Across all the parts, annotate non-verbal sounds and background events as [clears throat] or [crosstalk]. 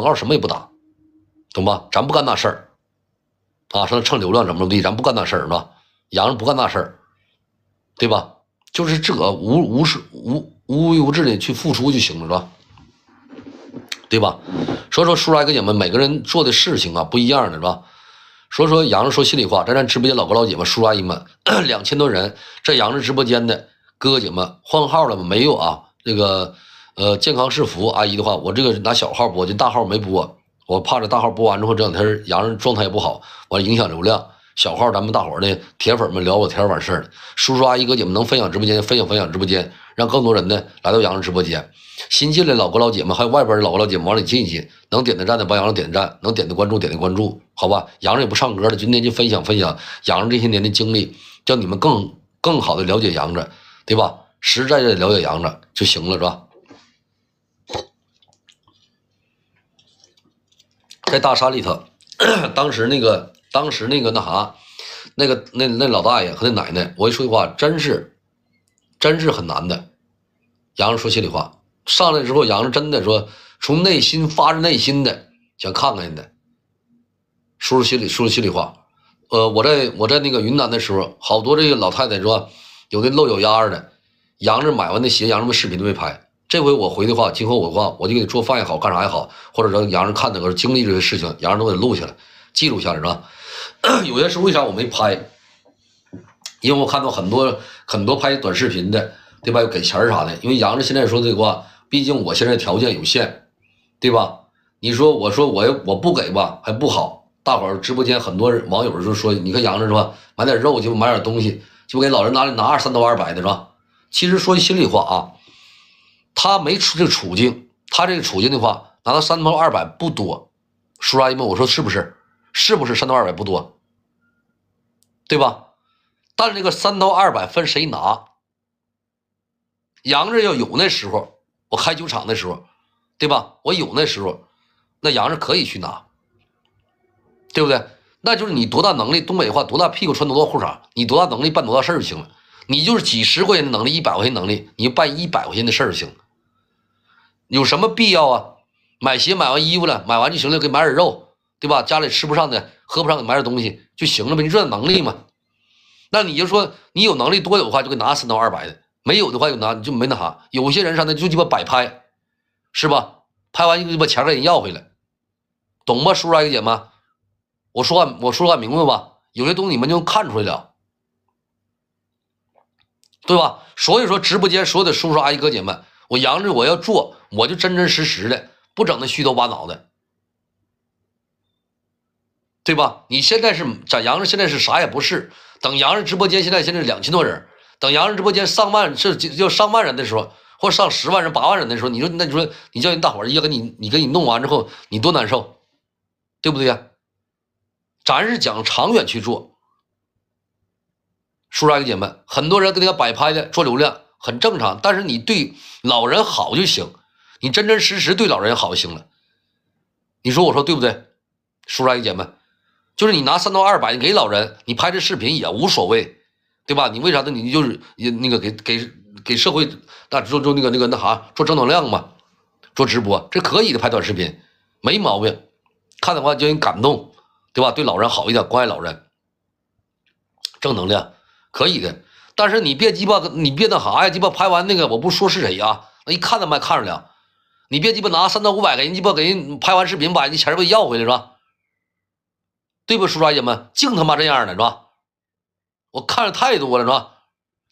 广告什么也不打，懂吧？咱不干那事儿，啊，说那蹭流量怎么怎么地，咱不干那事儿，是吧？杨子不干那事儿，对吧？就是自个无无是无无微无至的去付出就行了，是吧？对吧？所以说，叔叔阿哥姐们，每个人做的事情啊不一样的是吧？所以说，杨子说心里话，在咱直播间老哥老姐们、叔叔阿姨们，两千多人，这杨子直播间的哥哥姐们换号了吗？没有啊？那个。呃，健康是福，阿姨的话，我这个拿小号播，就大号没播，我怕这大号播完之后，这两天阳状态也不好，完了影响流量。小号咱们大伙儿呢，铁粉们聊会天完事儿了。叔叔阿姨哥姐们能分享直播间，分享分享直播间，让更多人呢来到阳子直播间。新进来老哥老姐们还有外边的老哥老姐们往里进一进，能点的赞的帮杨点赞，能点的关注点的关注，好吧？杨也不唱歌了，今天就分享分享杨这些年的经历，叫你们更更好的了解杨子，对吧？实实在在了解杨子就行了，是吧？在大山里头，当时那个，当时那个那啥，那个那那老大爷和那奶奶，我跟你说句话，真是，真是很难的，杨子说心里话，上来之后，杨子真的说，从内心发自内心的想看看人家，说说心里说说心里话，呃，我在我在那个云南的时候，好多这个老太太说，有的露脚丫的，杨子买完那鞋，杨子么视频都没拍。这回我回的话，今后我话，我就给你做饭也好，干啥也好，或者说杨子看那个经历这些事情，杨子都给录下来，记录下来是吧？[coughs] 有些时候为啥我没拍？因为我看到很多很多拍短视频的，对吧？要给钱啥的。因为杨子现在说这话，毕竟我现在条件有限，对吧？你说我说我要我不给吧，还不好。大伙儿直播间很多网友就说，你看杨子说买点肉去，买点东西，就给老人拿拿二三到二百的是吧？其实说句心里话啊。他没出这个处境，他这个处境的话，拿到三头二百不多，叔叔阿姨们，我说是不是？是不是三头二百不多？对吧？但这个三头二百分谁拿？杨子要有那时候，我开酒厂的时候，对吧？我有那时候，那杨子可以去拿，对不对？那就是你多大能力，东北话多大屁股穿多大裤衩，你多大能力办多大事就行了。你就是几十块钱的能力，一百块钱能力，你办一百块钱的事儿就行了。有什么必要啊？买鞋买完衣服了，买完就行了，给买点肉，对吧？家里吃不上的，喝不上，买点东西就行了呗。你这能力嘛，那你就说你有能力多有话就给拿三头二百的，没有的话就拿你就没那啥。有些人上那就鸡巴摆拍，是吧？拍完就把钱给人要回来，懂吧？叔叔阿姨姐们，我说我说话明白吧？有些东西你们就看出来了，对吧？所以说直播间所有的叔叔阿姨哥姐们，我杨志我要做。我就真真实实的，不整那虚头巴脑的，对吧？你现在是在杨子现在是啥也不是，等杨子直播间现在现在两千多人，等杨子直播间上万是就上万人的时候，或上十万人八万人的时候，你说那你说你叫人大伙儿要给你你给你弄完之后，你多难受，对不对呀？咱是讲长远去做。叔阿姨姐们，很多人跟那个摆拍的做流量很正常，但是你对老人好就行。你真真实实对老人好就行了，你说我说对不对？叔阿姨姐们？就是你拿三到二百，你给老人，你拍这视频也无所谓，对吧？你为啥子你就是那个给给给社会那做做那个那个那啥，做正能量嘛，做直播这可以的，拍短视频没毛病，看的话叫人感动，对吧？对老人好一点，关爱老人，正能量可以的，但是你别鸡巴，你别那啥呀，鸡巴拍完那个，我不说是谁啊，那一看他妈看出来。你别鸡巴拿三到五百个人鸡巴给人拍完视频，把人家钱儿给要回来是吧？对不？叔叔阿姨们净他妈这样的是吧？我看着太多了是吧？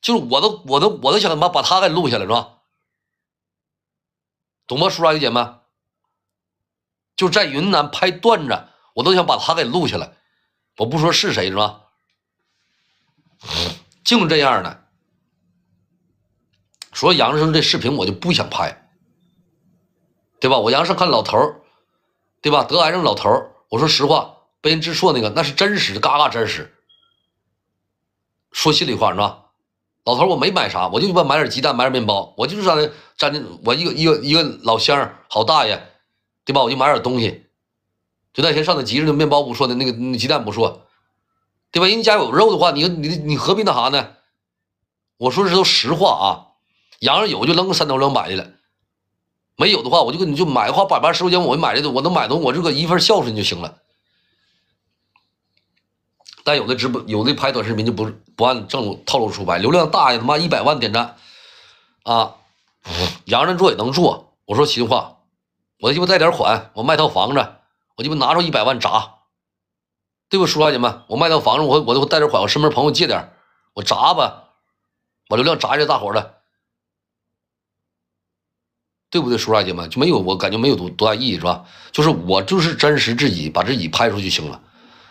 就是我都我都我都想他妈把他给录下来是吧？懂吗，叔叔阿姨姐们就在云南拍段子，我都想把他给录下来，我不说是谁是吧？净这样的，所以杨生生这视频我就不想拍。对吧？我杨胜看老头儿，对吧？得癌症老头儿，我说实话，被人治错那个，那是真实的，嘎嘎真实。说心里话是吧？老头儿我没买啥，我就一般买点鸡蛋，买点面包，我就是沾着，我一个一个一个老乡好大爷，对吧？我就买点东西，就那天上的集市，那面包不错，那个那鸡蛋不错，对吧？人家有肉的话，你你你何必那啥呢？我说这都实话啊，羊肉有就扔个三头两百的了。没有的话，我就跟你就买的话，百八十块钱，我买的，我能买到我这个一份孝顺就行了。但有的直播，有的拍短视频，就不不按正路套路出牌，流量大呀，他妈一百万点赞，啊，洋人做也能做。我说实话，我鸡巴贷点款，我卖套房子，我鸡巴拿出一百万砸，对不，叔老姐们，我卖套房子，我我贷点款，我身边朋友借点，我砸吧，把流量砸下大伙了。的。对不对，叔叔阿姨们就没有我感觉没有多多大意义是吧？就是我就是真实自己，把自己拍出去就行了，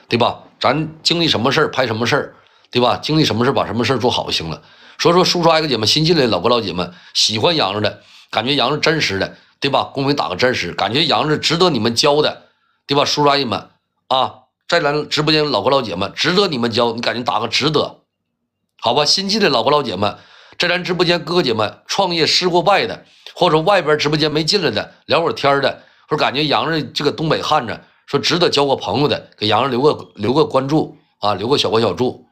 对吧？咱经历什么事儿拍什么事儿，对吧？经历什么事儿把什么事儿做好就行了。所以说，叔叔阿姨们，新进来老哥老姐们喜欢杨子的，感觉杨子真实的，对吧？公屏打个真实，感觉杨子值得你们教的，对吧？叔叔阿姨们啊，在咱直播间老哥老姐们值得你们教，你感觉打个值得，好吧？新进的老哥老姐们在咱直播间哥姐们创业失过败的。或者外边直播间没进来的聊会儿天的，或者感觉杨子这个东北汉子说值得交个朋友的，给杨子留个留个关注啊，留个小关小注。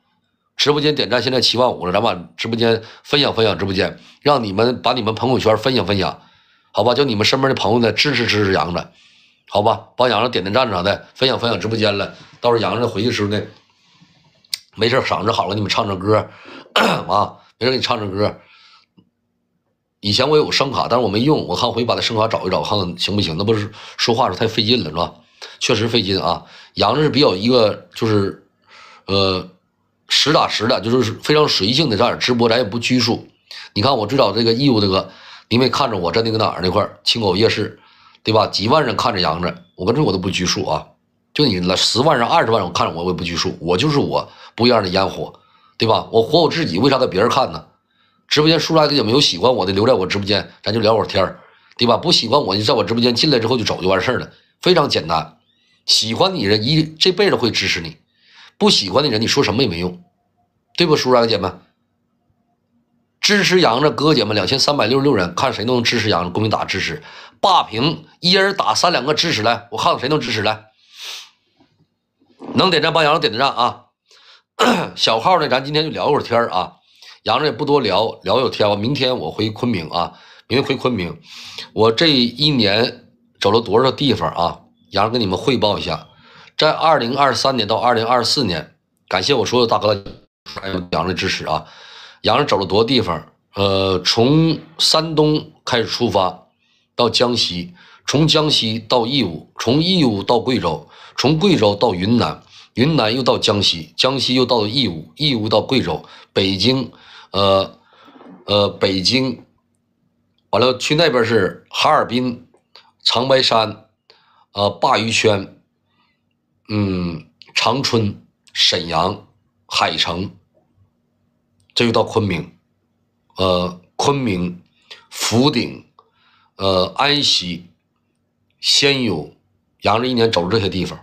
直播间点赞现在七万五了，咱把直播间分享分享，直播间让你们把你们朋友圈分享分享，好吧，叫你们身边的朋友呢支持支持杨子，好吧，帮杨子点点赞啥的，分享分享直播间了。到时候杨子回去时候呢，没事嗓子好了你们唱唱歌，[coughs] 啊，没事给你唱唱歌。以前我有声卡，但是我没用。我看回去把这声卡找一找，看看行不行。那不是说话时候太费劲了，是吧？确实费劲啊。杨子是比较一个就是，呃，实打实的，就是非常随性的这样直播，咱也不拘束。你看我最早这个义乌这个，你没看着我在那个哪儿那块儿青口夜市，对吧？几万人看着杨子，我跟这我都不拘束啊。就你那十万人、二十万人看着我，我也不拘束。我就是我不一样的烟火，对吧？我活我自己，为啥给别人看呢？直播间叔姨姐妹们，有喜欢我的留在我直播间，咱就聊会儿天儿，对吧？不喜欢我你在我直播间进来之后就走，就完事儿了，非常简单。喜欢你人一这辈子会支持你，不喜欢的人你说什么也没用，对不？叔叔姨姐们，支持杨子哥，姐们两千三百六十六人，看谁都能支持杨子，公屏打支持，霸屏一人打三两个支持来，我看看谁能支持来，能点赞帮杨子点点赞啊。[coughs] 小号呢，咱今天就聊会儿天啊。杨子也不多聊，聊有天明天我回昆明啊，明天回昆明。我这一年走了多少地方啊？杨子跟你们汇报一下，在二零二三年到二零二四年，感谢我所有大哥还有杨子的支持啊。杨子走了多地方？呃，从山东开始出发，到江西，从江西到义乌，从义乌到贵州，从贵州到云南，云南又到江西，江西又到义乌，义乌到贵州，北京。呃，呃，北京，完了去那边是哈尔滨、长白山、呃，鲅鱼圈，嗯，长春、沈阳、海城，这就到昆明，呃，昆明、福鼎、呃，安溪、仙游，阳历一年走这些地方，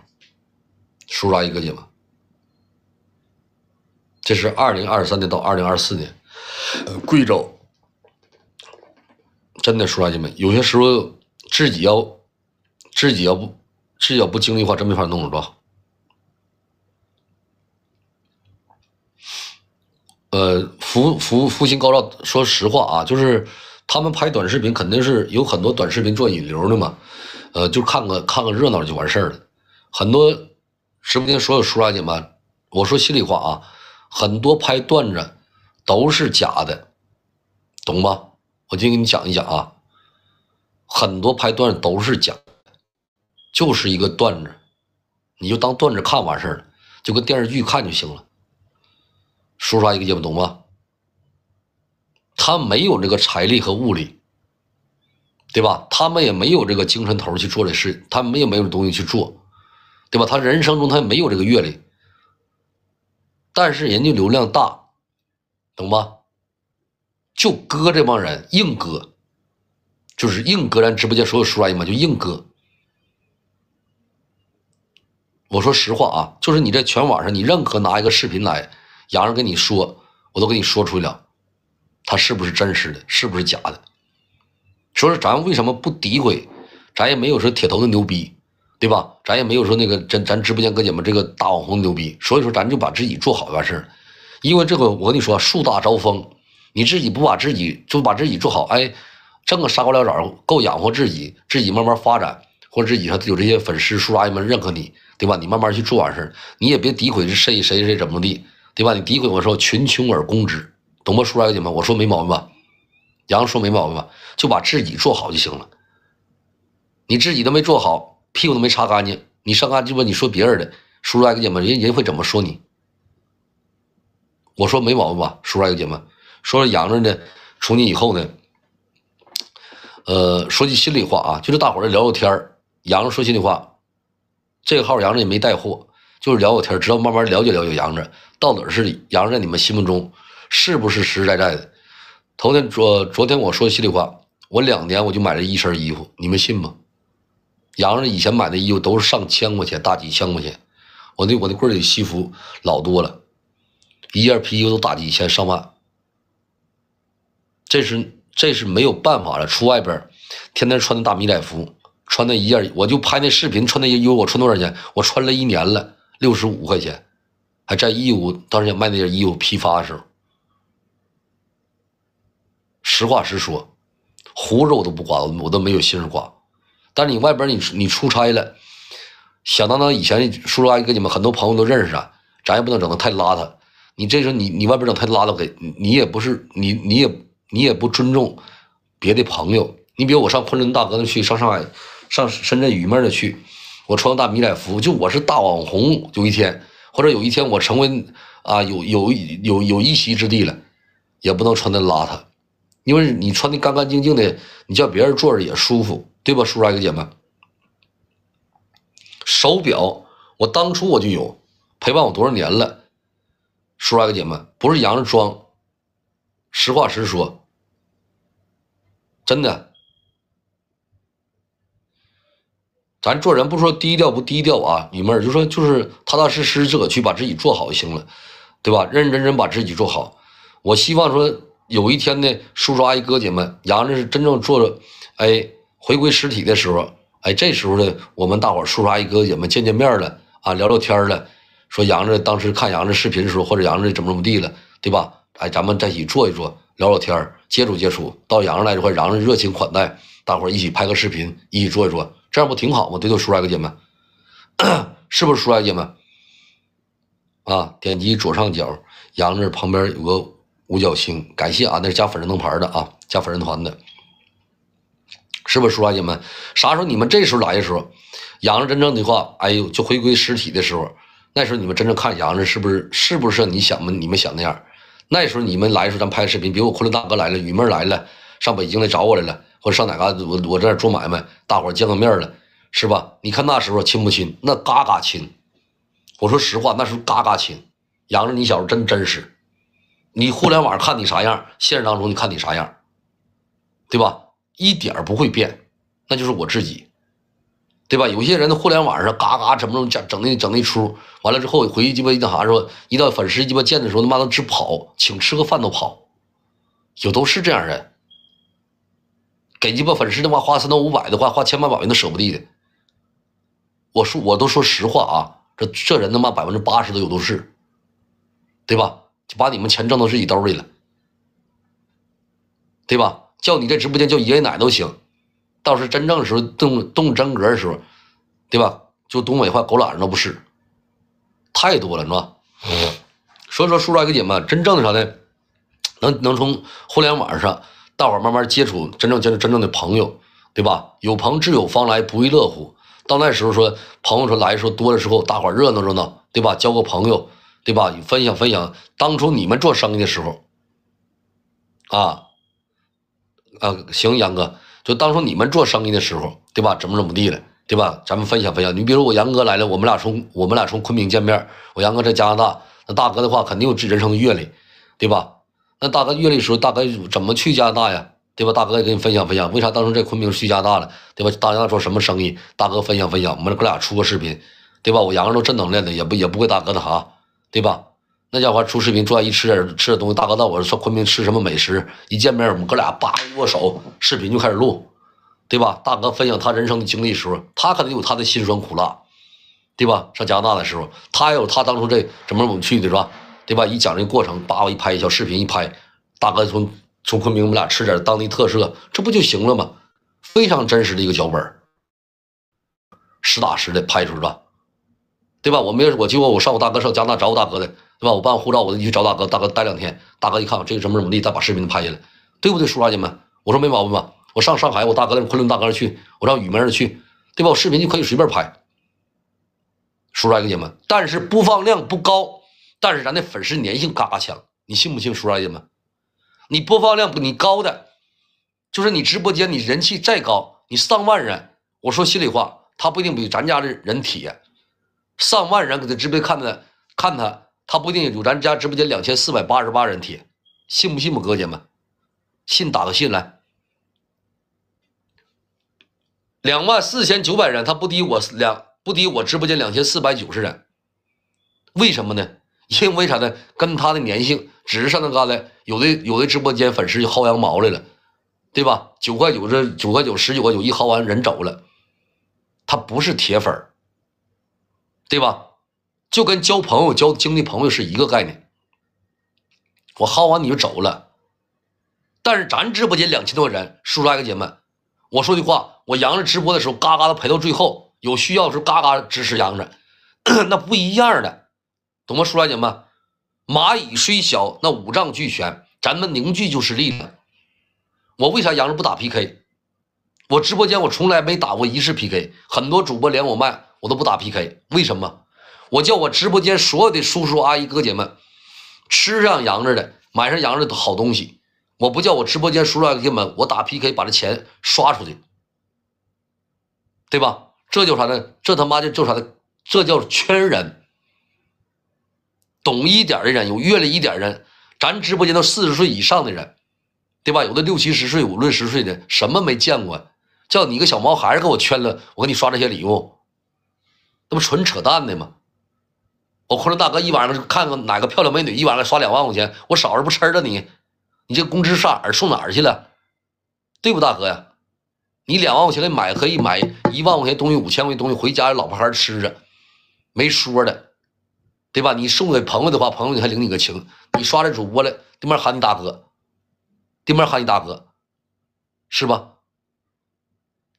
数拉一个姐们，这是二零二三年到二零二四年。贵州真的，叔阿姐们，有些时候自己要自己要不自己要不精力的话，真没法弄了，是吧？呃，福福福星高照，说实话啊，就是他们拍短视频，肯定是有很多短视频做引流的嘛。呃，就看个看个热闹就完事儿了。很多直播间所有叔阿姐们，我说心里话啊，很多拍段子。都是假的，懂吗？我今天给你讲一讲啊，很多拍段子都是假，的，就是一个段子，你就当段子看完事儿了，就跟电视剧看就行了，说啥一个也不懂吗？他没有这个财力和物力，对吧？他们也没有这个精神头去做这事，他们也没有东西去做，对吧？他人生中他也没有这个阅历，但是人家流量大。懂吧？就割这帮人，硬割，就是硬割咱直播间所有叔阿姨们，就硬割。我说实话啊，就是你在全网上，你任何拿一个视频来，洋洋跟你说，我都跟你说出去了，他是不是真实的，是不是假的？说是咱为什么不诋毁？咱也没有说铁头的牛逼，对吧？咱也没有说那个咱咱直播间哥姐们这个大网红牛逼，所以说咱就把自己做好就完事儿了。因为这个，我跟你说，树大招风，你自己不把自己就把自己做好，哎，挣个砂锅料枣够养活自己，自己慢慢发展，或者自己上有这些粉丝叔叔阿姨们认可你，对吧？你慢慢去做完事，你也别诋毁谁谁谁怎么地，对吧？你诋毁我说群穷而攻之，懂不？叔叔阿姨们，我说没毛病吧？杨说没毛病吧？就把自己做好就行了。你自己都没做好，屁股都没擦干净，你上干鸡吧？你说别人的叔叔阿姨们，人人会怎么说你？我说没毛病吧，叔叔有姐们，说杨子呢，从今以后呢，呃，说句心里话啊，就是大伙儿聊聊天儿。杨子说心里话，这个号杨子也没带货，就是聊聊天儿，知道慢慢了解了解杨子到底儿是杨子在你们心目中是不是实实在在的。头天昨昨天我说心里话，我两年我就买了一身衣服，你们信吗？杨子以前买的衣服都是上千块钱，大几千块钱，我那我的柜儿里西服老多了。一件皮衣都打几千上万，这是这是没有办法了。出外边，天天穿那大迷彩服，穿那一件，我就拍那视频，穿那衣服我穿多少钱？我穿了一年了，六十五块钱，还在义乌当时想卖那件衣服批发的时候。实话实说，胡子我都不刮，我都没有心思刮。但是你外边你你出差了，想当当以前叔叔阿姨跟你们很多朋友都认识啊，咱也不能整的太邋遢。你这时候，你你外边整太拉遢，给，你也不是你你也你也不尊重别的朋友。你比如我上昆仑大哥那去，上上海、上深圳、鱼妹那去，我穿个大迷彩服，就我是大网红。有一天或者有一天我成为啊有有有有一席之地了，也不能穿的邋遢，因为你穿的干干净净的，你叫别人坐着也舒服，对吧，叔叔阿姨姐们？手表，我当初我就有，陪伴我多少年了。叔叔阿姨哥姐们，不是洋着装，实话实说，真的，咱做人不说低调不低调啊，女妹儿就说就是踏踏实实自个去把自己做好就行了，对吧？认认真真把自己做好。我希望说有一天呢，叔叔阿姨哥姐们，洋着是真正做，哎，回归实体的时候，哎，这时候呢，我们大伙叔叔阿姨哥姐们见见面了啊，聊聊天了。说杨子当时看杨子视频的时候，或者杨子怎么怎么地了，对吧？哎，咱们在一起坐一坐，聊聊天儿，接触接触。到杨子来的话，杨子热情款待，大伙儿一起拍个视频，一起坐一坐，这样不挺好吗？对对，叔来个姐们，[coughs] 是不是叔来姐们？啊，点击左上角杨子旁边有个五角星，感谢啊，那是加粉丝灯牌的啊，加粉丝团的，是不是叔阿姐们？啥时候你们这时候来的时候，杨子真正的话，哎呦，就回归实体的时候。那时候你们真正看杨子是不是是不是你想们你们想那样？那时候你们来的时候，咱拍视频，比如我昆仑大哥来了，雨妹来了，上北京来找我来了，或者上哪嘎子，我我这做买卖，大伙见个面了，是吧？你看那时候亲不亲？那嘎嘎亲！我说实话，那时候嘎嘎亲。杨子，你小时候真真实，你互联网看你啥样，现实当中你看你啥样，对吧？一点不会变，那就是我自己。对吧？有些人的互联网上嘎嘎整么怎么整那整那出，完了之后回去鸡巴那啥说，一到粉丝鸡巴见的时候，他妈都直跑，请吃个饭都跑，有都是这样人，给鸡巴粉丝他妈花三到五百的话，花千八百的都舍不得的。我说我都说实话啊，这这人他妈百分之八十都有都是，对吧？就把你们钱挣到自己兜里了，对吧？叫你在直播间叫爷爷奶都行。到时真正的时候动动真格的时候，对吧？就东北话“狗懒”人都不是，太多了是吧？所以说，叔叔阿给姐们真正的啥呢？能能从互联网上大伙慢慢接触，真正接触真正的朋友，对吧？有朋自有方来不亦乐乎？到那时候说朋友说来的时候多的时候，大伙热闹热闹，对吧？交个朋友，对吧？分享分享当初你们做生意的时候，啊，啊，行，杨哥。就当初你们做生意的时候，对吧？怎么怎么地了，对吧？咱们分享分享。你比如我杨哥来了，我们俩从我们俩从昆明见面。我杨哥在加拿大，那大哥的话肯定有人生阅历，对吧？那大哥阅历的时候，大哥怎么去加拿大呀？对吧？大哥也跟你分享分享，为啥当初在昆明去加拿大了，对吧？大家说做什么生意？大哥分享分享，我们哥俩出个视频，对吧？我杨哥都正能量的，也不也不会大哥那啥，对吧？那家伙出视频出来一吃点吃点东西，大哥到我上昆明吃什么美食？一见面我们哥俩叭一握手，视频就开始录，对吧？大哥分享他人生的经历的时候，他肯定有他的辛酸苦辣，对吧？上加拿大的时候，他也有他当初这怎么我们去的是吧？对吧？一讲这个过程，叭我一拍小视频一拍，大哥从从昆明我们俩吃点当地特色，这不就行了吗？非常真实的一个脚本，实打实的拍出来，对吧？我没有我记过我上我大哥上加拿大找我大哥的。对吧？我办完护照，我就去找大哥，大哥待两天，大哥一看这个怎么怎么地，再把视频拍下来，对不对？叔叔阿姨们，我说没毛病吧？我上上海，我大哥在昆仑大哥那去，我让雨梅那去，对吧？我视频就可以随便拍。叔叔阿姨们，但是播放量不高，但是咱的粉丝粘性嘎嘎强，你信不信？叔叔阿姨们，你播放量不你高的，就是你直播间你人气再高，你上万人，我说心里话，他不一定比咱家的人铁，上万人搁这直播看着看他。他不一定有咱家直播间两千四百八十八人铁，信不信吧，哥姐们？信打个信来。两万四千九百人，他不低我两不低我直播间两千四百九十人。为什么呢？因为啥呢？跟他的粘性，只是上那嘎达有的有的直播间粉丝就薅羊毛来了，对吧？九块九这九块九十九块九，一薅完人走了，他不是铁粉儿，对吧？就跟交朋友、交经济朋友是一个概念。我薅完你就走了，但是咱直播间两千多人，叔来个姐们，我说句话，我杨子直播的时候，嘎嘎的陪到最后，有需要的时候，嘎嘎支持杨子，[clears throat] 那不一样的，懂吗？叔来姐们，蚂蚁虽小，那五脏俱全，咱们凝聚就是力量。我为啥杨子不打 PK？我直播间我从来没打过一次 PK，很多主播连我麦我都不打 PK，为什么？我叫我直播间所有的叔叔阿姨哥姐们吃上洋着的，买上洋着的好东西。我不叫我直播间叔叔阿姨们，我打 P K 把这钱刷出去，对吧？这叫啥呢？这他妈就叫啥呢？这叫圈人。懂一点的人，有阅历一点的人，咱直播间都四十岁以上的人，对吧？有的六七十岁，五六十岁的，什么没见过？叫你个小毛孩给我圈了，我给你刷这些礼物，那不纯扯淡的吗？我昆了大哥一晚上看看哪个漂亮美女，一晚上刷两万块钱，我嫂子不吃了你，你这工资上哪儿送哪儿去了，对不大哥呀？你两万块钱买可以买一万块钱东西，五千块钱东西回家老婆孩子吃着，没说的，对吧？你送给朋友的话，朋友你还领你个情，你刷着主播了，对面喊你大哥，对面喊你大哥，是吧？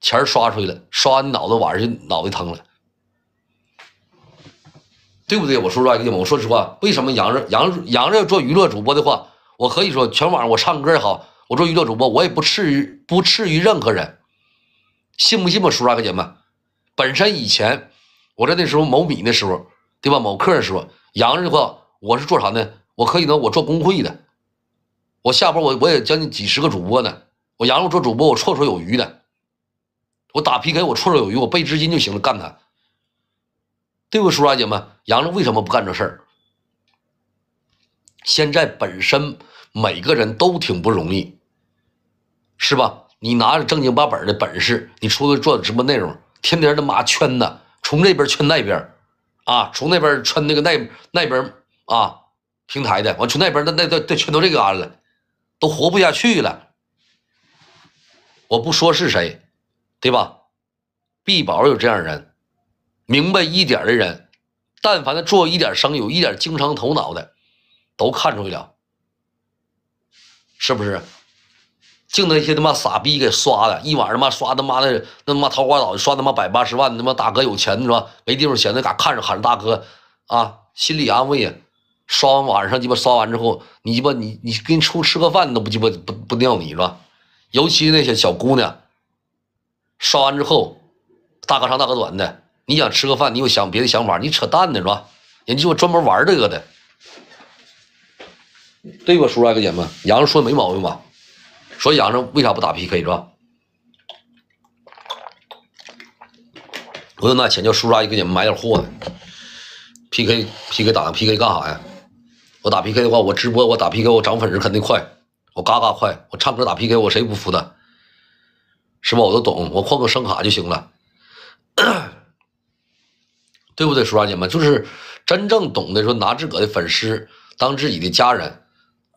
钱刷出去了，刷完你脑子晚上就脑袋疼了。对不对？我说实话，兄弟们，我说实话，为什么杨乐杨杨乐做娱乐主播的话，我可以说全网上我唱歌也好，我做娱乐主播，我也不次于不次于任何人，信不信吧，叔叔阿姐们？本身以前我在那时候某米的时候，对吧？某客人说杨乐的话，我是做啥呢？我可以呢，我做公会的，我下播我我也将近几十个主播呢，我杨乐做主播我绰绰有余的，我打 PK 我绰绰有余，我备资金就行了，干他！对不，叔啊，姐们，杨子为什么不干这事儿？现在本身每个人都挺不容易，是吧？你拿着正经八本的本事，你出去做直播内容，天天的妈圈的，从这边圈那边，啊，从那边圈那个那那边啊，平台的，完从那边那那那圈都这个安了，都活不下去了。我不说是谁，对吧必保有这样人。明白一点的人，但凡他做一点生意，有一点经商头脑的，都看出来了，是不是？净那些他妈傻逼给刷的，一晚上他妈刷他妈的那他妈桃花岛，刷他妈百八十万，他妈大哥有钱是吧？没地方闲的，嘎，看着喊着大哥，啊，心理安慰啊。刷完晚上鸡巴刷完之后，你鸡巴你你给你出吃个饭，你都不鸡巴不不尿你，是吧？尤其那些小姑娘，刷完之后，大哥长大哥短的。你想吃个饭，你有想别的想法，你扯淡呢是吧？人家就专门玩这个的，对吧？叔叔阿哥姐们，杨洋说没毛病吧？说杨洋为啥不打 P K 是吧？我用那钱叫叔叔阿哥给你们买点货呢。P K P K 打 P K 干啥呀？我打 P K 的话，我直播我打 P K 我涨粉丝肯定快，我嘎嘎快。我唱歌打 P K 我谁不服的？是吧？我都懂，我换个声卡就行了。对不对，叔叔阿姨们？就是真正懂得说拿自个的粉丝当自己的家人，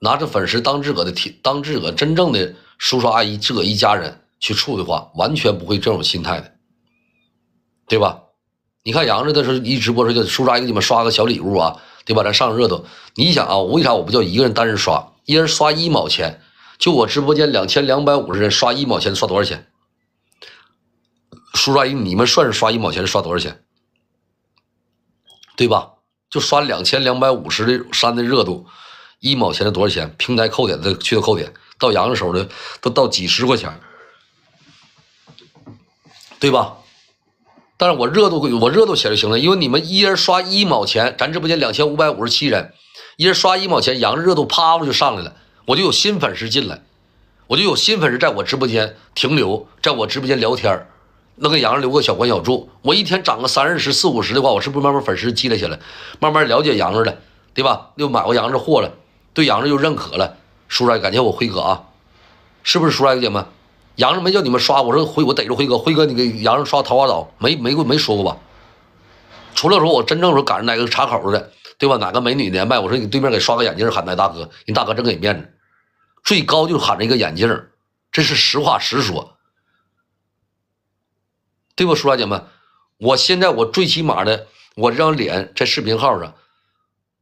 拿着粉丝当自个的体，当自个真正的叔叔阿姨，自个一家人去处的话，完全不会这种心态的，对吧？你看杨子的时候一直播时候，叔叔阿姨给你们刷个小礼物啊，对吧？咱上个热度。你想啊，为啥我不叫一个人单人刷，一人刷一毛钱？就我直播间两千两百五十人刷一毛钱，刷多少钱？叔叔阿姨，你们算是刷一毛钱刷多少钱？对吧？就刷两千两百五十的山的热度，一毛钱的多少钱？平台扣点的去掉扣点，到杨子手的都到几十块钱，对吧？但是我热度我热度起来就行了，因为你们一人刷一毛钱，咱直播间两千五百五十七人，一人刷一毛钱，杨子热度啪就上来了，我就有新粉丝进来，我就有新粉丝在我直播间停留，在我直播间聊天儿。能给杨氏留个小关小注，我一天涨个三二十、四五十的话，我是不是慢慢粉丝积累起来，慢慢了解杨氏了，对吧？又买过杨氏货了，对杨氏又认可了。叔来，感谢我辉哥啊，是不是叔来？姐们，杨氏没叫你们刷，我说辉，我逮住辉哥，辉哥你给杨氏刷桃花岛，没没没说过吧？除了说我真正说赶上哪个插口的，对吧？哪个美女连麦，我说你对面给刷个眼镜喊麦，大哥，你大哥真给面子，最高就喊着一个眼镜，这是实话实说。对不，叔阿姐们，我现在我最起码的，我这张脸在视频号上，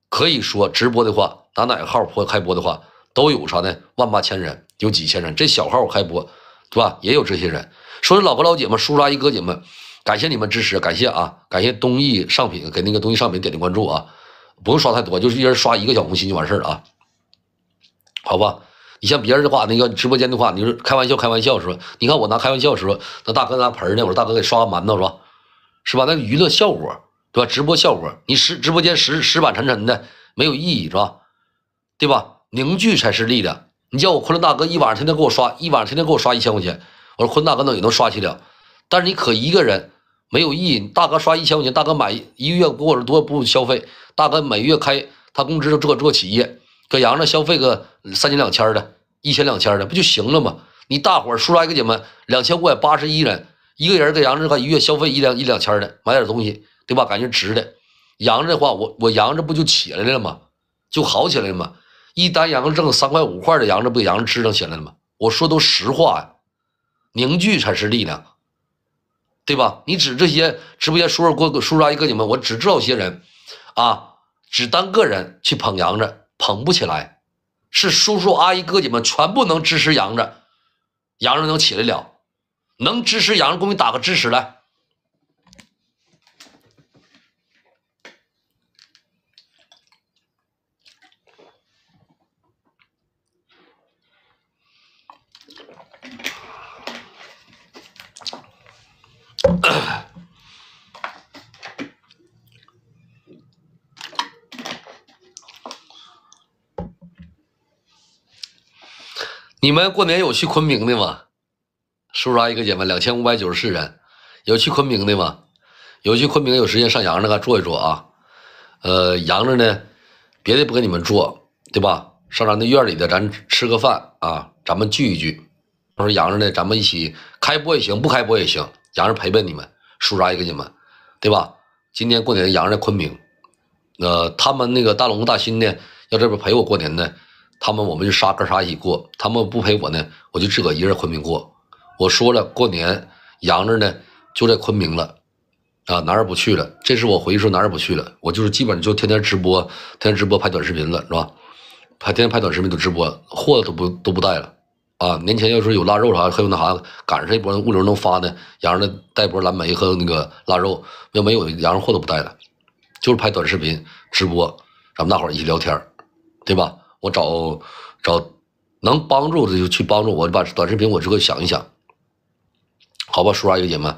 可以说直播的话，打哪个号播开播的话，都有啥呢？万八千人，有几千人。这小号我开播，是吧？也有这些人。说以老哥老姐们，叔阿姨哥姐们，感谢你们支持，感谢啊，感谢东易尚品给那个东易尚品点的关注啊，不用刷太多，就是一人刷一个小红心就完事儿了啊，好吧。你像别人的话，那个直播间的话，你说开玩笑开玩笑说，你看我拿开玩笑说，那大哥拿盆呢，我说大哥给刷个馒头是吧，是吧？那娱乐效果对吧？直播效果，你实直播间实实板沉沉的没有意义是吧？对吧？凝聚才是力量。你叫我昆仑大哥一晚上天天给我刷一晚上天天给我刷一千块钱，我说昆仑大哥那也能刷起了，但是你可一个人没有意义。大哥刷一千块钱，大哥买一个月给我多不消费，大哥每月开他工资做做企业。给羊子消费个三千两千的，一千两千的不就行了吗？你大伙儿叔来一个姐们，两千五百八十一人，一个人给羊子话一月消费一两一两千的，买点东西，对吧？感觉值的。羊子的话，我我羊子不就起来了吗？就好起来了吗？一单羊子挣三块五块的，羊子不给羊子支撑起来了吗？我说都实话呀，凝聚才是力量，对吧？你指这些直播间叔叔哥，说说一个姐们，我只知道些人，啊，只单个人去捧羊子。捧不起来，是叔叔阿姨哥姐们全部能支持杨子，杨子能起来了，能支持杨子，给们打个支持来。你们过年有去昆明的吗？叔叔阿姨哥姐们，两千五百九十四人，有去昆明的吗？有去昆明有时间上杨子那坐一坐啊。呃，杨子呢，别的不跟你们坐，对吧？上咱那院里的，咱吃个饭啊，咱们聚一聚。到时候杨子呢，咱们一起开播也行，不开播也行，杨子陪陪你们，叔叔阿姨哥你们，对吧？今年过年杨子在昆明，那他们那个大龙大新呢，要这边陪我过年呢。他们我们就杀哥仨一起过，他们不陪我呢，我就自个一一人在昆明过。我说了，过年杨子呢就在昆明了，啊，哪儿不去了？这是我回去时候哪儿不去了，我就是基本就天天直播，天天直播拍短视频了，是吧？拍天天拍短视频都直播，货都不都不带了，啊，年前要是有腊肉啥，还有那啥赶上一波物流能发的，杨子带波蓝莓和那个腊肉，要没有杨子货都不带了，就是拍短视频直播，咱们大伙儿一起聊天儿，对吧？我找找能帮助的就去帮助我，把短视频我之后想一想，好吧，叔阿姨姐们，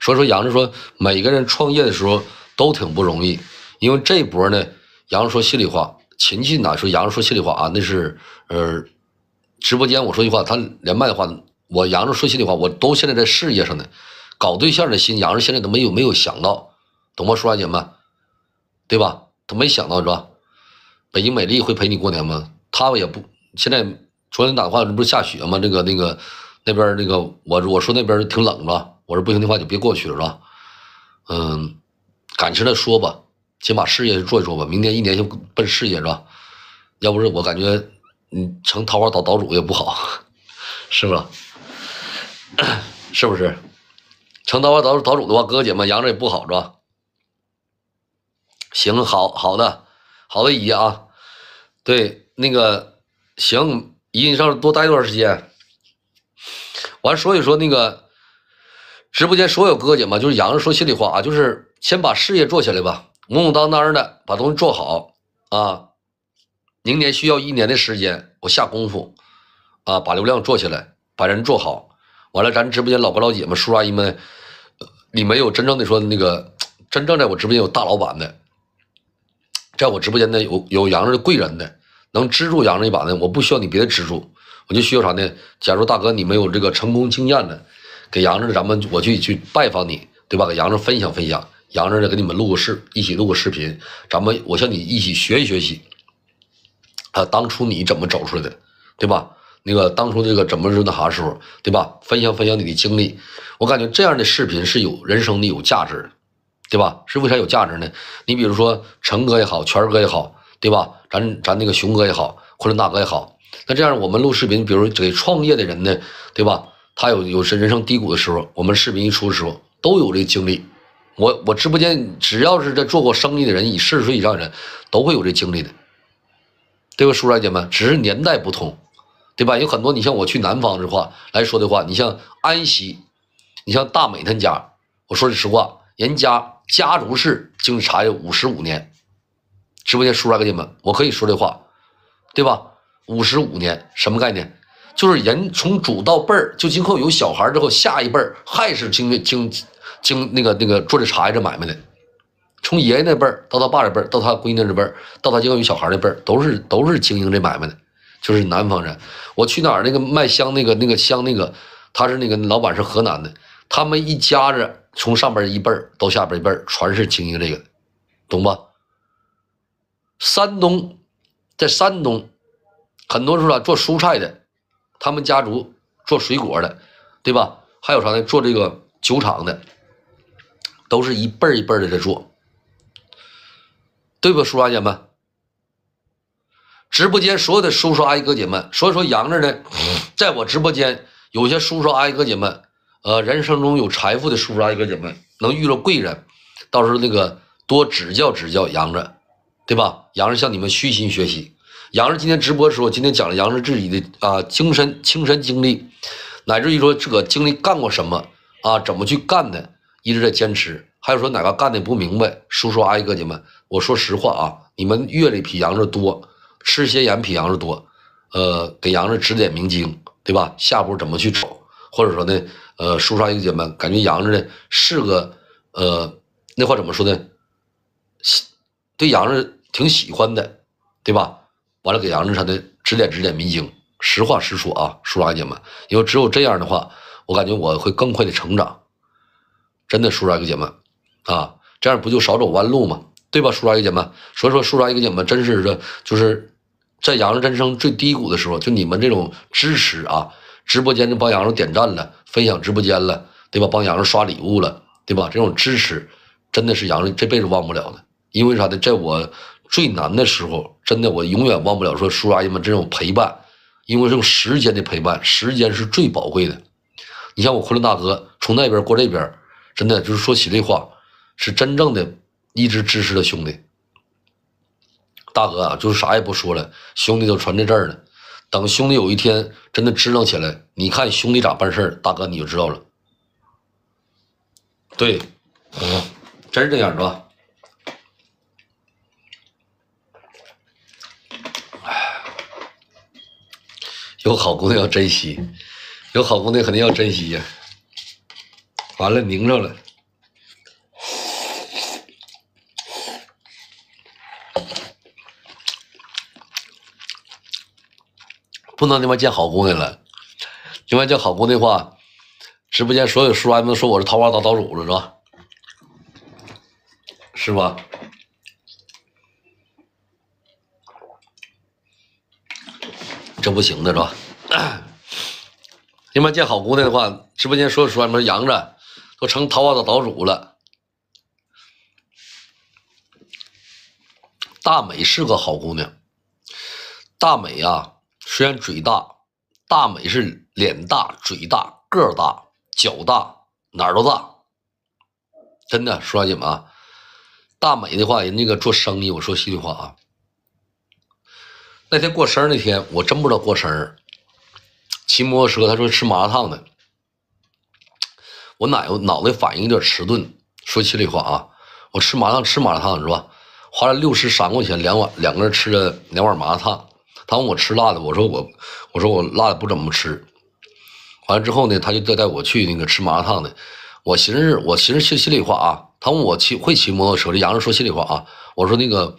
所以说杨子说每个人创业的时候都挺不容易，因为这波呢，杨子说心里话，琴琴哪说杨子说心里话啊，那是呃，直播间我说句话，他连麦的话，我杨子说心里话，我都现在在事业上呢，搞对象的心，杨子现在都没有没有想到，懂吗？叔叔阿姐们，对吧？他没想到是吧？北京美丽会陪你过年吗？他们也不现在昨天打电话，这不是下雪吗？这个那个那边那个我我说那边挺冷的，我说不行的话就别过去了是吧？嗯，感情来说吧，先把事业做一做吧。明年一年就奔事业是吧？要不是我感觉你成桃花岛岛主也不好，是吧？[coughs] 是不是？成桃花岛岛主的话，哥哥姐们养着也不好是吧？行好好的好的姨啊。对，那个行，姨你上多待一段时间，完，所以说那个，直播间所有哥姐们，就是杨阳说心里话啊，就是先把事业做起来吧，稳稳当当的把东西做好啊，明年需要一年的时间，我下功夫啊，把流量做起来，把人做好，完了咱直播间老哥老姐们、叔阿姨们，你们有真正的说那个，真正在我直播间有大老板的。在我直播间呢有有杨子贵人的，能资助杨子一把的，我不需要你别的资助，我就需要啥呢？假如大哥你没有这个成功经验的，给杨子咱们我去去拜访你，对吧？给杨子分享分享，杨子呢给你们录个视，一起录个视频，咱们我向你一起学习学习，啊，当初你怎么走出来的，对吧？那个当初这个怎么是那啥时候，对吧？分享分享你的经历，我感觉这样的视频是有人生的有价值。对吧？是为啥有价值呢？你比如说陈哥也好，全哥也好，对吧？咱咱那个熊哥也好，昆仑大哥也好，那这样我们录视频，比如给创业的人呢，对吧？他有有是人生低谷的时候，我们视频一出的时候，都有这经历。我我直播间只要是这做过生意的人，以四十岁以上人都会有这经历的，对吧？叔来，姐们？只是年代不同，对吧？有很多你像我去南方的话来说的话，你像安溪，你像大美他们家，我说句实话，人家。家族式经营茶叶五十五年，直播间说出来给你们，我可以说这话，对吧？五十五年什么概念？就是人从祖到辈儿，就今后有小孩儿之后，下一辈儿还是经经经那个那个做这茶叶这买卖的，从爷爷那辈儿到他爸这辈儿，到他闺女这辈儿，到他今后有小孩儿那辈儿，都是都是经营这买卖的，就是南方人。我去哪儿那个卖香那个那个香那个，他是那个老板是河南的。他们一家子从上边一辈儿到下边一辈儿，全是经营这个，懂吧？山东，在山东，很多候啥做蔬菜的，他们家族做水果的，对吧？还有啥呢？做这个酒厂的，都是一辈儿一辈儿的在做，对吧？叔叔阿姨们，直播间所有的叔叔阿姨哥姐们，所以说杨子呢，在我直播间有些叔叔阿姨哥姐们。呃，人生中有财富的叔叔阿姨、哥姐们，能遇到贵人，到时候那个多指教、指教杨子，对吧？杨子向你们虚心学习。杨子今天直播的时候，今天讲了杨子自己的啊精神、亲身经历，乃至于说这个经历干过什么啊，怎么去干的，一直在坚持。还有说哪个干的不明白，叔叔阿姨、哥姐们，我说实话啊，你们阅历比杨子多，吃些盐比杨子多，呃，给杨子指点明经，对吧？下步怎么去走，或者说呢？呃，叔叔一个姐们，感觉杨子呢是个，呃，那话怎么说呢？喜对杨子挺喜欢的，对吧？完了给杨子啥的指点指点迷津，实话实说啊，叔叔一姨姐们，因为只有这样的话，我感觉我会更快的成长，真的，叔叔一个姐们啊，这样不就少走弯路吗？对吧，叔叔阿姨姐们，所以说叔叔阿姨姐们真是这，就是在杨子人生最低谷的时候，就你们这种支持啊，直播间就帮杨子点赞了。分享直播间了，对吧？帮杨叔刷礼物了，对吧？这种支持真的是杨叔这辈子忘不了的。因为啥呢？在我最难的时候，真的我永远忘不了说叔叔阿姨们这种陪伴，因为是时间的陪伴，时间是最宝贵的。你像我昆仑大哥，从那边过这边，真的就是说起这话，是真正的一直支持的兄弟。大哥啊，就是啥也不说了，兄弟都传在这儿了。等兄弟有一天真的支棱起来，你看兄弟咋办事儿，大哥你就知道了。对，嗯，真是这样是吧？哎，有好姑娘要珍惜，有好姑娘肯定要珍惜呀。完了，拧上了。不能他妈见好姑娘了，他妈见好姑娘的话，直播间所有叔们都说我是桃花岛岛主了，是吧？是吧？这不行的是吧？你 [clears throat] 们见好姑娘的话，直播间所有叔们扬着，都成桃花岛岛主了。大美是个好姑娘，大美呀。虽然嘴大，大美是脸大、嘴大、个大、脚大，哪儿都大。真的，说你们啊，大美的话，人那个做生意，我说心里话啊。那天过生日那天，我真不知道过生日，骑摩托车，他说吃麻辣烫的。我奶脑袋反应有点迟钝，说心里话啊，我吃麻辣烫吃麻辣烫是吧？花了六十三块钱，两碗两个人吃了两碗麻辣烫。他问我吃辣的，我说我，我说我辣的不怎么吃。完了之后呢，他就带带我去那个吃麻辣烫的。我寻思，我寻思，心心里话啊。他问我骑会骑摩托车，这杨子说心里话啊，我说那个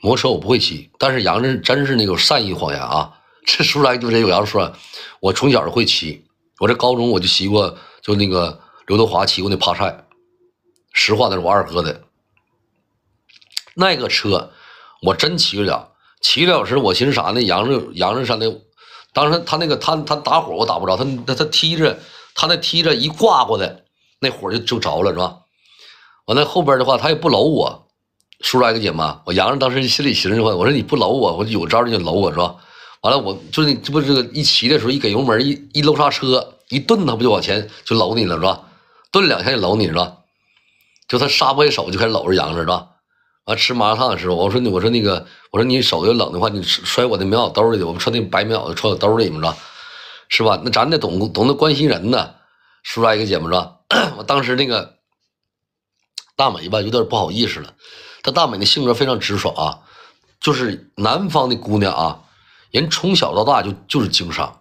摩托车我不会骑。但是杨子真是那个善意谎言啊。这说来就是有杨子说，我从小就会骑。我这高中我就骑过，就那个刘德华骑过那趴赛。实话的是，我二哥的，那个车我真骑不了。骑个小时，我寻思啥呢？杨着杨着上的，当时他那个他他打火我打不着，他他他踢着他那踢着一挂过来，那火就就着了是吧？完了后边的话，他也不搂我，叔叔阿个姐们，我杨着当时心里寻思的话，我说你不搂我，我有招你就搂我是吧？完了我就你这不这个一骑的时候一给油门一一搂刹车一顿他不就往前就搂你了是吧？顿两下就搂你是吧？就他刹不一手就开始搂着杨子是吧？完吃麻辣烫的时候，我说你，我说那个，我说你手要冷的话，你摔我的棉袄兜里去，我穿那白棉袄穿揣我兜里么着，是吧？那咱得懂懂得关心人呢，叔阿姨哥姐们说，[clears throat] 我当时那个大美吧，有点不好意思了。她大美那性格非常直爽啊，就是南方的姑娘啊，人从小到大就就是经商。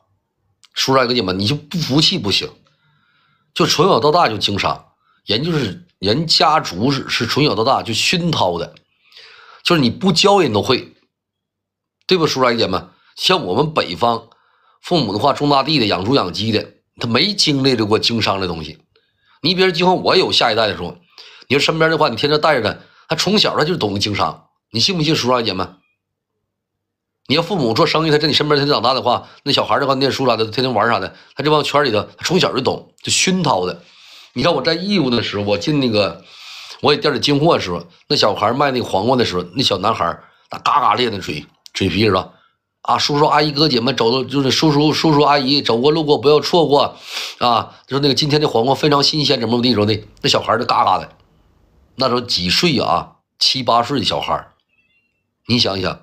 叔阿姨哥姐们，你就不服气不行，就从小到大就经商，人就是。人家族是是从小到大就熏陶的，就是你不教人都会，对不？叔叔姨姐们，像我们北方父母的话，种大地的、养猪养鸡的，他没经历这过经商的东西。你比如今后我有下一代的时候，你说身边的话，你天天带着他，他从小他就懂经商，你信不信？叔叔姨姐们，你要父母做生意，他在你身边，他长大的话，那小孩的话，念书啥的，天天玩啥的，他这帮圈里头，他从小就懂，就熏陶的。你看我在义乌的时候，我进那个，我给店里进货的时候，那小孩卖那个黄瓜的时候，那小男孩那嘎嘎咧的嘴，嘴皮是吧？啊，叔叔阿姨哥姐们，走到就是叔叔叔叔阿姨走过路过不要错过，啊，就是那个今天的黄瓜非常新鲜，怎么怎么地说的？那小孩儿嘎嘎的，那时候几岁啊？七八岁的小孩儿，你想想，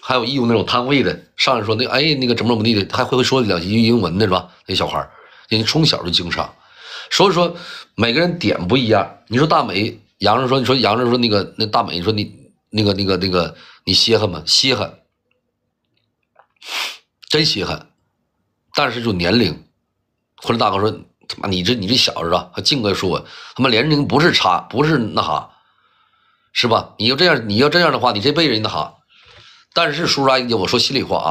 还有义乌那种摊位的，上来说那哎那个怎么怎么地的，还会会说两句英英文的是吧？那小孩儿。人家从小就经商，所以说每个人点不一样。你说大美杨志说，你说杨志说那个那大美说你那个那个那个你稀罕吗？稀罕，真稀罕。但是就年龄，或者大哥说他妈你这你这小子，啊，还净哥说他妈年龄不是差不是那啥，是吧？你要这样你要这样的话，你这辈子那啥。但是叔叔阿姨，我说心里话啊，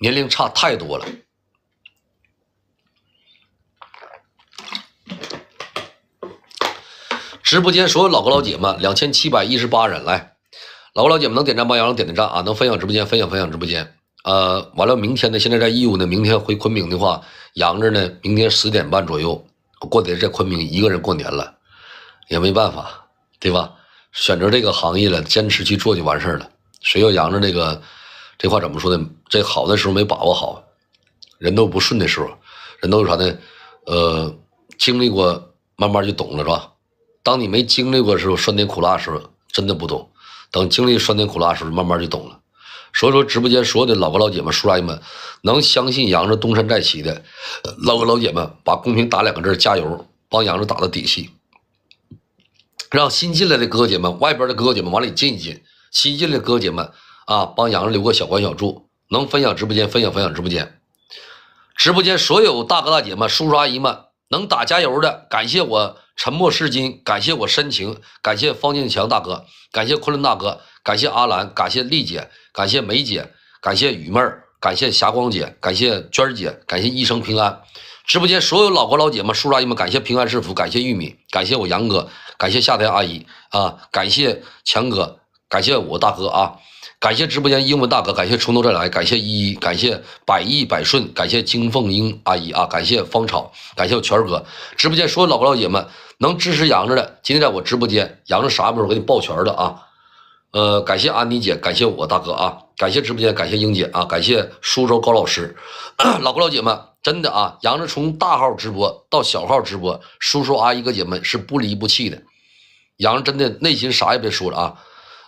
年龄差太多了。直播间所有老哥老姐们，两千七百一十八人来，老哥老姐们能点赞帮杨阳点点赞啊，能分享直播间分享分享直播间。呃，完了，明天呢，现在在义乌呢，明天回昆明的话，杨着呢，明天十点半左右，我过年在昆明一个人过年了，也没办法，对吧？选择这个行业了，坚持去做就完事儿了。谁要杨着那个，这话怎么说的？这好的时候没把握好，人都不顺的时候，人都啥呢？呃，经历过慢慢就懂了，是吧？当你没经历过时候，酸甜苦辣时候，真的不懂。等经历酸甜苦辣时候，慢慢就懂了。所以说，直播间所有的老哥老姐们、叔叔阿姨们，能相信杨子东山再起的，老哥老姐们把公屏打两个字“加油”，帮杨子打的底气。让新进来的哥哥姐们、外边的哥哥姐们往里进一进。新进来的哥姐们啊，帮杨子留个小关小注，能分享直播间，分享分享直播间。直播间所有大哥大姐们、叔叔阿姨们，能打“加油”的，感谢我。沉默是金，感谢我深情，感谢方建强大哥，感谢昆仑大哥，感谢阿兰，感谢丽姐，感谢梅姐，感谢雨妹儿，感谢霞光姐，感谢娟儿姐，感谢一生平安。直播间所有老哥老姐们、叔叔阿姨们，感谢平安是福，感谢玉米，感谢我杨哥，感谢夏天阿姨啊，感谢强哥，感谢我大哥啊。感谢直播间英文大哥，感谢从头再来，感谢依依，感谢百亿百顺，感谢金凤英阿姨啊，感谢芳草，感谢我全哥。直播间所有老哥老姐们能支持杨子的，今天在我直播间，杨子啥时候给你抱拳了啊？呃，感谢安妮姐，感谢我大哥啊，感谢直播间，感谢英姐啊，感谢苏州高老师，[coughs] 老哥老姐们，真的啊，杨子从大号直播到小号直播，叔叔阿姨哥姐们是不离不弃的，杨子真的内心啥也别说了啊。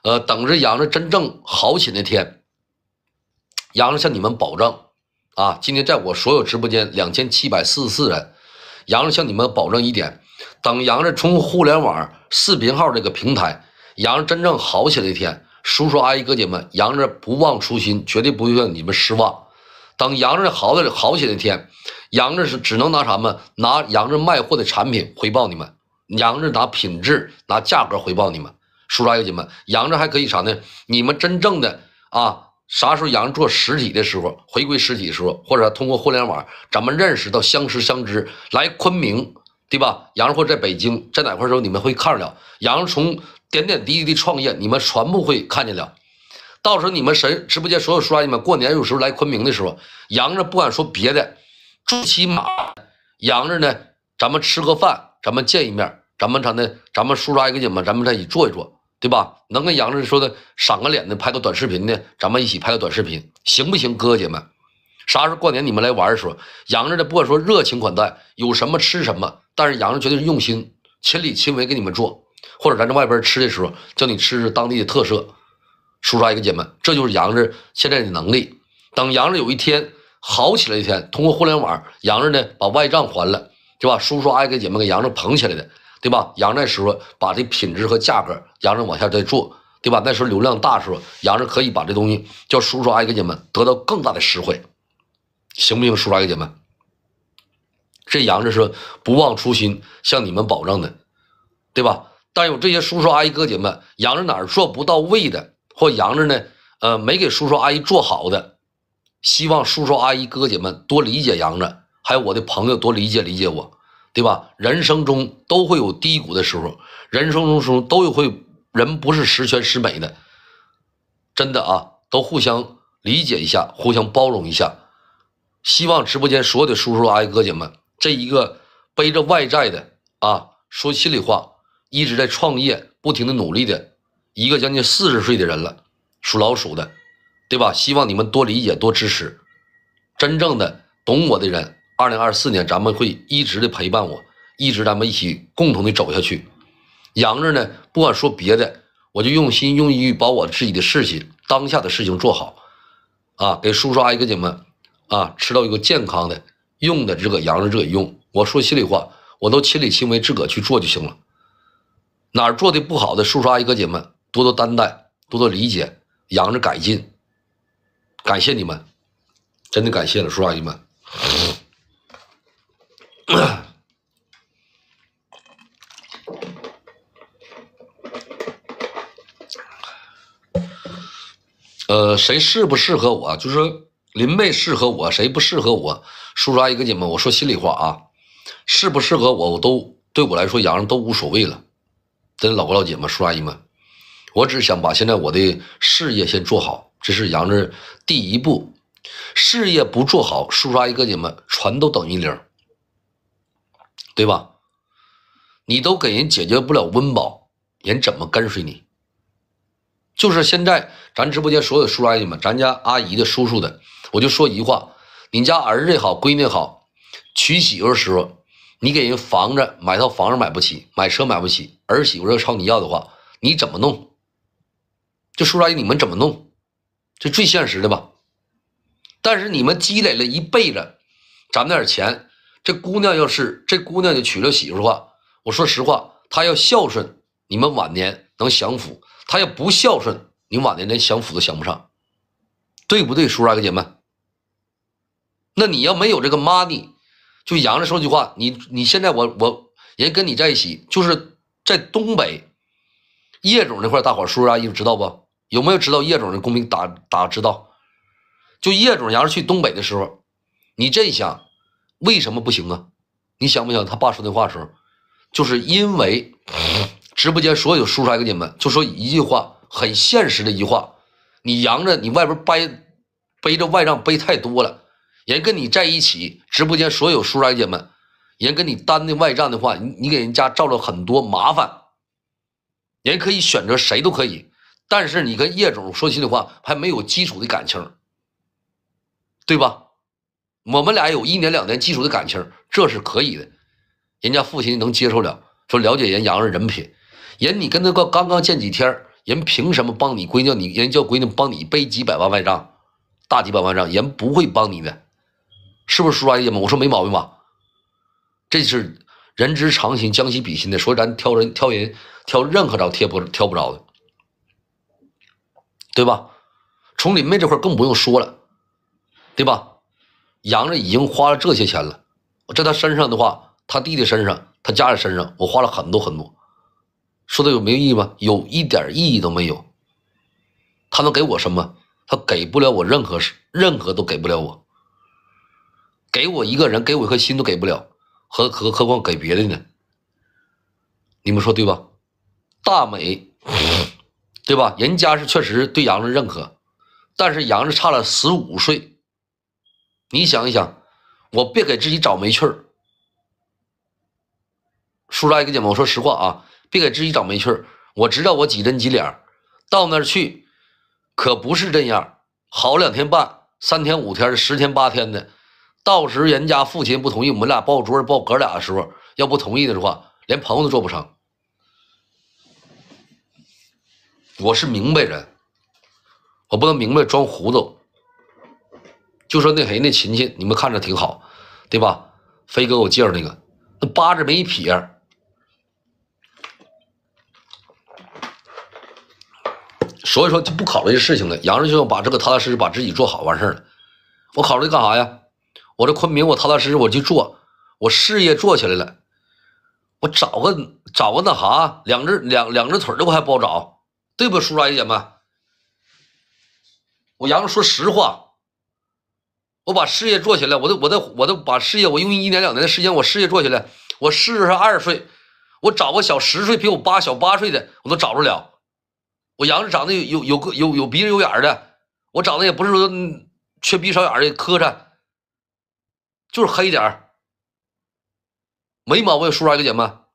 呃，等着杨子真正好起那天，杨子向你们保证，啊，今天在我所有直播间两千七百四十四人，杨子向你们保证一点，等杨子从互联网视频号这个平台，杨子真正好起来那天，叔叔阿姨哥姐们，杨子不忘初心，绝对不会让你们失望。等杨子好起来好起来那天，杨子是只能拿什么？拿杨子卖货的产品回报你们，杨子拿品质拿价格回报你们。叔叔阿姨们，杨着还可以啥呢？你们真正的啊，啥时候杨做实体的时候，回归实体的时候，或者通过互联网，咱们认识到相识相知，来昆明，对吧？杨着或在北京，在哪块时候，你们会看着了。杨着从点点滴滴的创业，你们全部会看见了。到时候你们谁直播间所有叔叔阿姨们过年有时候来昆明的时候，杨子不敢说别的，最起码杨子呢，咱们吃个饭，咱们见一面，咱们啥的，咱们叔叔阿姨们，咱们在一起坐一坐。对吧？能跟杨子说的赏个脸的拍个短视频的，咱们一起拍个短视频，行不行，哥哥姐们？啥时候过年你们来玩的时候，杨子呢不管说热情款待，有什么吃什么，但是杨子绝对是用心，亲力亲为给你们做，或者咱在外边吃的时候叫你吃吃当地的特色。叔叔阿姨姐们，这就是杨子现在的能力。等杨子有一天好起来一天，通过互联网，杨子呢把外账还了，对吧？叔叔阿姨姐们给杨子捧起来的。对吧？杨那时候把这品质和价格，杨子往下再做，对吧？那时候流量大时候，杨子可以把这东西叫叔叔阿姨姐们得到更大的实惠，行不行？叔叔阿姨姐们，这杨子是不忘初心向你们保证的，对吧？但有这些叔叔阿姨哥姐们，杨子哪儿做不到位的，或杨子呢，呃，没给叔叔阿姨做好的，希望叔叔阿姨哥姐们多理解杨子，还有我的朋友多理解理解我。对吧？人生中都会有低谷的时候，人生中时候都会人不是十全十美的，真的啊，都互相理解一下，互相包容一下。希望直播间所有的叔叔阿姨哥姐们，这一个背着外债的啊，说心里话，一直在创业，不停的努力的，一个将近四十岁的人了，属老鼠的，对吧？希望你们多理解，多支持，真正的懂我的人。二零二四年，咱们会一直的陪伴我，一直咱们一起共同的走下去。杨子呢，不管说别的，我就用心用意把我自己的事情、当下的事情做好，啊，给叔叔阿姨哥姐们啊吃到一个健康的、用的这个羊肉个用。我说心里话，我都亲力亲为自个去做就行了。哪儿做的不好的，叔叔阿姨哥姐们多多担待、多多理解，杨子改进。感谢你们，真的感谢了，叔叔阿姨们。[coughs] 呃，谁适不适合我？就是林妹适合我，谁不适合我？叔叔阿姨、哥姐们，我说心里话啊，适不适合我我都对我来说，阳都无所谓了。真老哥老姐们，叔叔阿姨们，我只想把现在我的事业先做好，这是阳这第一步。事业不做好，叔叔阿姨哥姐们，全都等于零。对吧？你都给人解决不了温饱，人怎么跟随你？就是现在，咱直播间所有叔叔阿姨们，咱家阿姨的、叔叔的，我就说一句话：你家儿子也好，闺女也好，娶媳妇的时候，你给人房子，买套房子买不起，买车买不起，儿媳妇要朝你要的话，你怎么弄？就叔叔阿姨你们怎么弄？这最现实的吧？但是你们积累了一辈子，攒那点钱。这姑娘要是这姑娘就娶了媳妇的话，我说实话，她要孝顺，你们晚年能享福；她要不孝顺，你晚年连享福都享不上，对不对，叔叔阿姨姐们？那你要没有这个 money，就阳着说句话，你你现在我我人跟你在一起，就是在东北叶总那块大伙叔叔阿姨知道不？有没有知道叶总的？公屏打打知道？就叶总要是去东北的时候，你真想。为什么不行啊？你想不想他爸说那话的时候，就是因为直播间所有叔叔阿姨们就说一句话，很现实的一句话：你扬着你外边掰背着外账背太多了，人跟你在一起，直播间所有叔叔阿姨们，人跟你担的外账的话，你你给人家造了很多麻烦。人可以选择谁都可以，但是你跟叶总说心里话，还没有基础的感情，对吧？我们俩有一年两年基础的感情，这是可以的。人家父亲能接受了，说了解人杨人人品，人你跟那个刚刚见几天，人凭什么帮你闺女你人叫闺女帮你背几百万外账，大几百万账，人不会帮你的，是不是叔阿姨们？我说没毛病吧？这是人之常情，将心比心的，所以咱挑人挑人挑任何着贴不挑不着的，对吧？从林妹这块更不用说了，对吧？杨子已经花了这些钱了，在他身上的话，他弟弟身上，他家人身上，我花了很多很多。说的有没有意义吗？有一点意义都没有。他能给我什么？他给不了我任何，任何都给不了我。给我一个人，给我一颗心都给不了，何何何况给别的呢？你们说对吧？大美，对吧？人家是确实对杨子认可，但是杨子差了十五岁。你想一想，我别给自己找没趣儿。叔阿姨跟姐们，我说实话啊，别给自己找没趣儿。我知道我几针几脸，到那儿去可不是这样。好两天半、三天五天、十天八天的，到时人家父亲不同意，我们俩抱桌抱哥俩的时候，要不同意的话，连朋友都做不成。我是明白人，我不能明白装糊涂。就说那谁那琴琴，你们看着挺好，对吧？飞哥，我介绍那个，那八字没一撇，所以说就不考虑这事情了。杨志兄把这个踏踏实实把自己做好，完事儿了。我考虑干啥呀？我这昆明，我踏踏实实我去做，我事业做起来了，我找个找个那啥，两只两两只腿的我还不好找，对不？叔叔阿姨姐们？我杨志说实话。我把事业做起来，我都我都我都把事业，我用一年两年的时间，我事业做起来。我试试二岁，我找个小十岁比我八小八岁的，我都找不了。我杨子长得有有有有有鼻子有眼的，我长得也不是说缺鼻少眼的磕碜，就是黑点儿，没毛病。叔叔阿姨，姐们。